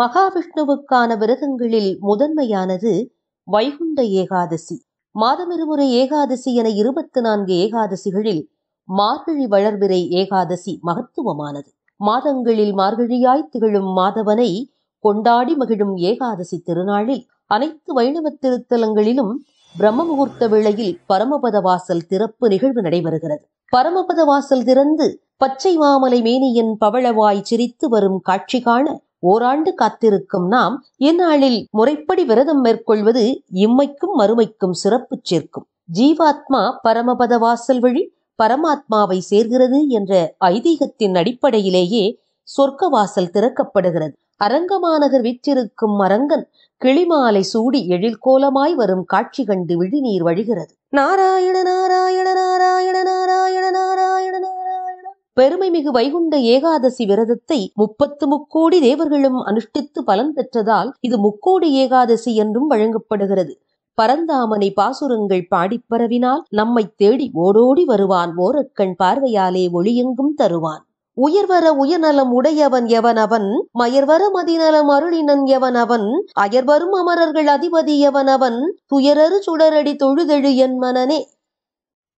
மகாவிஷ்ணுவுக்கான விரதங்களில் முதன்மையானது வைகுண்ட ஏகாதசி மாதமிருமுறை ஏகாதசி என இருபத்தி நான்கு ஏகாதசிகளில் மார்கழி வளர்விரை ஏகாதசி மகத்துவமானது மாதங்களில் மார்கழியாய் திகழும் மாதவனை கொண்டாடி மகிழும் ஏகாதசி திருநாளில் அனைத்து வைணவ திருத்தலங்களிலும் பிரம்ம முகூர்த்த வேளையில் பரமபத வாசல் திறப்பு நிகழ்வு நடைபெறுகிறது பரமபத வாசல் திறந்து பச்சை மாமலை மேனியின் பவளவாய் சிரித்து வரும் காட்சி காண ஓராண்டு காத்திருக்கும் நாம் இந்நாளில் முறைப்படி விரதம் மேற்கொள்வது இம்மைக்கும் மறுமைக்கும் சிறப்பு சேர்க்கும் ஜீவாத்மா பரமபத வாசல் வழி பரமாத்மாவை சேர்கிறது என்ற ஐதீகத்தின் அடிப்படையிலேயே சொர்க்க வாசல் திறக்கப்படுகிறது அரங்கமாநகர் விற்றிருக்கும் அரங்கன் கிளிமாலை சூடி எழில் கோலமாய் வரும் காட்சி கண்டு விழிநீர் வழிகிறது நாராயண நாராயண பெருமைமிகு வைகுண்ட ஏகாதசி விரதத்தை முப்பத்து முக்கோடி தேவர்களும் அனுஷ்டித்து பலன் பெற்றதால் இது முக்கோடி ஏகாதசி என்றும் வழங்கப்படுகிறது பரந்தாமனை பாசுரங்கள் பாடிப்பரவினால் நம்மை தேடி ஓடோடி வருவான் ஓரக்கண் பார்வையாலே ஒளியெங்கும் தருவான் உயர்வர உயர்நலம் உடையவன் எவன் அவன் மயர்வர மதிநலம் அருளினன் எவன் அவன் அயர்வரும் அமரர்கள் அதிபதி அவன் துயரறு சுடரடி தொழுதெழு என் மனனே